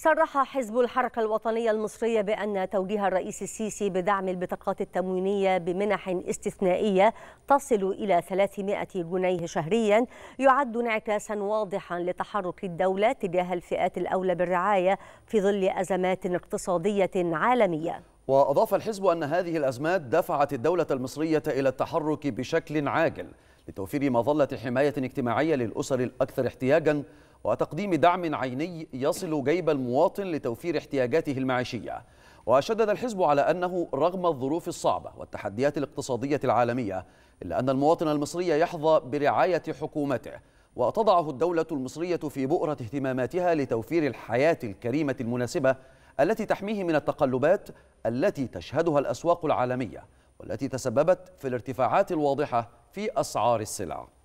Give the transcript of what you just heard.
صرح حزب الحركة الوطنية المصرية بأن توجيه الرئيس السيسي بدعم البطاقات التموينية بمنح استثنائية تصل إلى 300 جنيه شهريا يعد انعكاسا واضحا لتحرك الدولة تجاه الفئات الأولى بالرعاية في ظل أزمات اقتصادية عالمية وأضاف الحزب أن هذه الأزمات دفعت الدولة المصرية إلى التحرك بشكل عاجل لتوفير مظلة حماية اجتماعية للأسر الأكثر احتياجاً وتقديم دعم عيني يصل جيب المواطن لتوفير احتياجاته المعيشية وشدد الحزب على أنه رغم الظروف الصعبة والتحديات الاقتصادية العالمية إلا أن المواطن المصري يحظى برعاية حكومته وتضعه الدولة المصرية في بؤرة اهتماماتها لتوفير الحياة الكريمة المناسبة التي تحميه من التقلبات التي تشهدها الأسواق العالمية والتي تسببت في الارتفاعات الواضحة في أسعار السلع